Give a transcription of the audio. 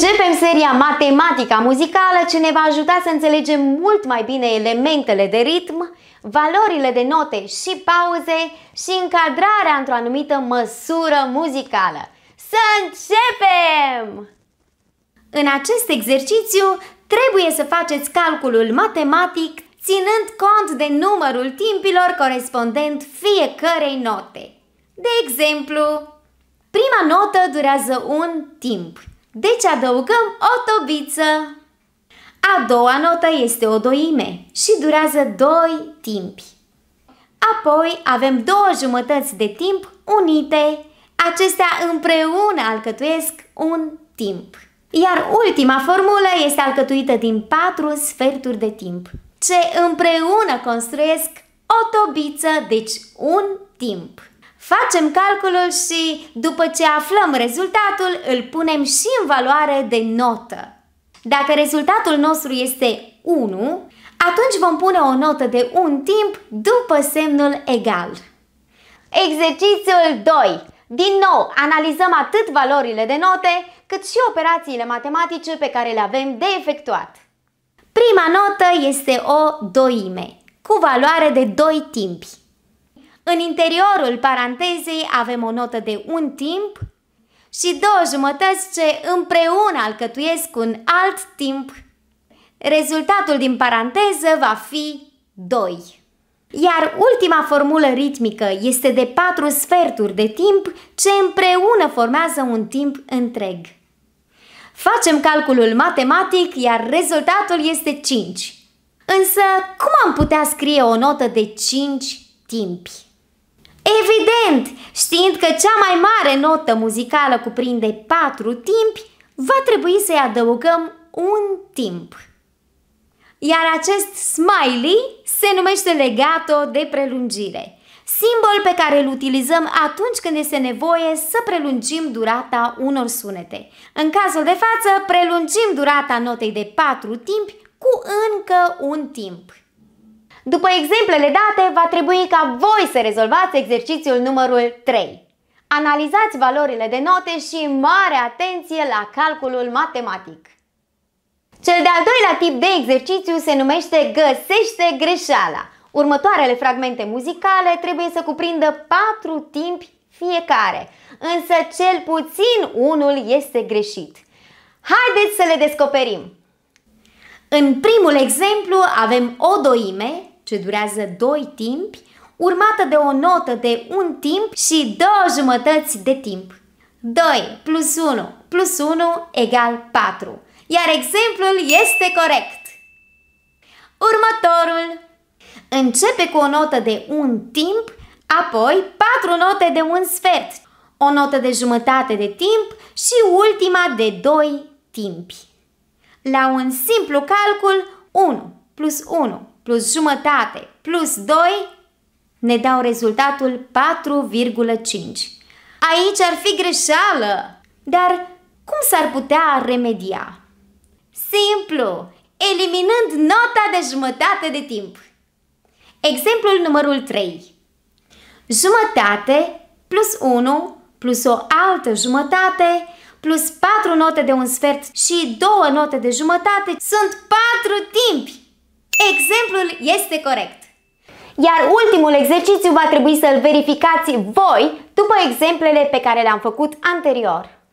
Începem seria Matematica muzicală ce ne va ajuta să înțelegem mult mai bine elementele de ritm, valorile de note și pauze și încadrarea într-o anumită măsură muzicală. Să începem! În acest exercițiu trebuie să faceți calculul matematic ținând cont de numărul timpilor corespondent fiecarei note. De exemplu, prima notă durează un timp, deci adăugăm o tobiță. A doua notă este o doime și durează doi timpi. Apoi avem două jumătăți de timp unite. Acestea împreună alcătuiesc un timp. Iar ultima formulă este alcătuită din patru sferturi de timp, ce împreună construiesc o tobiță, deci un timp. Facem calculul și, după ce aflăm rezultatul, îl punem și în valoare de notă. Dacă rezultatul nostru este 1, atunci vom pune o notă de un timp după semnul egal. Exercițiul 2. Din nou, analizăm atât valorile de note, cât și operațiile matematice pe care le avem de efectuat. Prima notă este o doime, cu valoare de 2 timpi. În interiorul parantezei avem o notă de un timp și două jumătăți ce împreună alcătuiesc un alt timp. Rezultatul din paranteză va fi 2. Iar ultima formulă ritmică este de patru sferturi de timp ce împreună formează un timp întreg. Facem calculul matematic, iar rezultatul este 5. Însă, cum am putea scrie o notă de 5 timpi? Evident, știind că cea mai mare notă muzicală cuprinde patru timpi, va trebui să-i adăugăm un timp. Iar acest smiley se numește legato de prelungire, simbol pe care îl utilizăm atunci când este nevoie să prelungim durata unor sunete. În cazul de față, prelungim durata notei de patru timpi cu încă un timp. După exemplele date, va trebui ca voi să rezolvați exercițiul numărul 3. Analizați valorile de note și mare atenție la calculul matematic. Cel de-al doilea tip de exercițiu se numește Găsește greșeala. Următoarele fragmente muzicale trebuie să cuprindă patru timpi fiecare, însă cel puțin unul este greșit. Haideți să le descoperim! În primul exemplu avem o doime ce durează doi timpi, urmată de o notă de un timp și două jumătăți de timp. 2 plus 1 plus 1 egal 4. Iar exemplul este corect. Următorul începe cu o notă de un timp, apoi patru note de un sfert, o notă de jumătate de timp și ultima de doi timpi. La un simplu calcul, 1 plus 1 plus jumătate plus 2 ne dau rezultatul 4,5. Aici ar fi greșeală, dar cum s-ar putea remedia? Simplu, eliminând nota de jumătate de timp. Exemplul numărul 3. Jumătate plus 1 plus o altă jumătate plus 4 note de un sfert și 2 note de jumătate sunt 4 timpi. Răspunsul este corect. Iar ultimul exercițiu va trebui să-l verificați voi după exemplele pe care le-am făcut anterior.